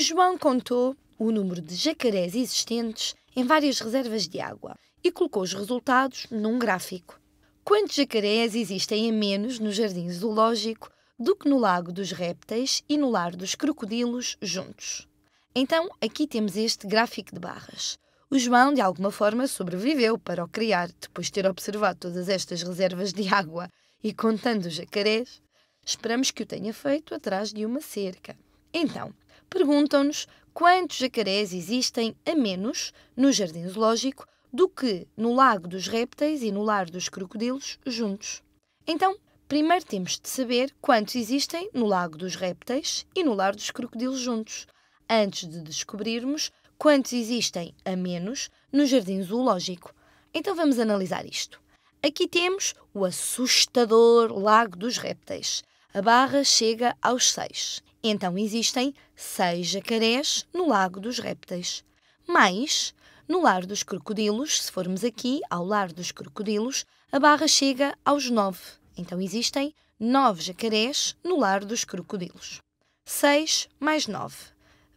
João contou o número de jacarés existentes em várias reservas de água e colocou os resultados num gráfico. Quantos jacarés existem a menos no jardim zoológico do que no lago dos répteis e no lar dos crocodilos juntos? Então, aqui temos este gráfico de barras. O João, de alguma forma, sobreviveu para o criar, depois de ter observado todas estas reservas de água e contando os jacarés. Esperamos que o tenha feito atrás de uma cerca. Então, perguntam-nos quantos jacarés existem a menos no Jardim Zoológico do que no Lago dos Répteis e no Lar dos Crocodilos juntos. Então, primeiro temos de saber quantos existem no Lago dos Répteis e no Lar dos Crocodilos juntos, antes de descobrirmos quantos existem a menos no Jardim Zoológico. Então vamos analisar isto. Aqui temos o assustador Lago dos Répteis. A barra chega aos 6. Então existem seis jacarés no Lago dos Répteis. Mais, no Lar dos Crocodilos, se formos aqui ao Lar dos Crocodilos, a barra chega aos nove. Então existem nove jacarés no Lar dos Crocodilos. Seis mais nove.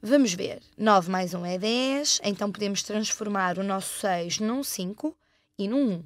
Vamos ver. 9 mais 1 é 10, então podemos transformar o nosso 6 num 5 e num 1.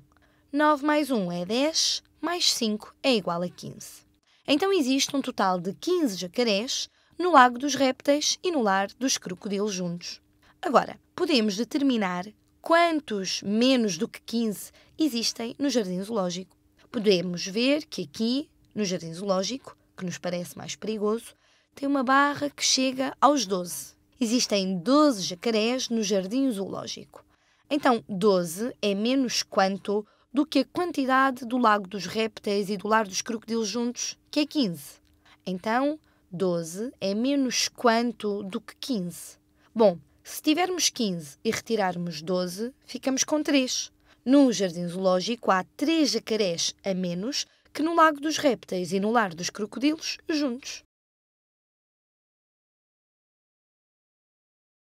9 mais 1 é 10, mais 5 é igual a 15. Então existe um total de 15 jacarés no Lago dos Répteis e no Lar dos Crocodilos juntos. Agora, podemos determinar quantos menos do que 15 existem no Jardim Zoológico. Podemos ver que aqui, no Jardim Zoológico, que nos parece mais perigoso, tem uma barra que chega aos 12. Existem 12 jacarés no Jardim Zoológico. Então, 12 é menos quanto do que a quantidade do lago dos répteis e do lar dos crocodilos juntos, que é 15. Então, 12 é menos quanto do que 15? Bom, se tivermos 15 e retirarmos 12, ficamos com 3. No jardim zoológico há 3 jacarés a menos que no lago dos répteis e no lar dos crocodilos juntos.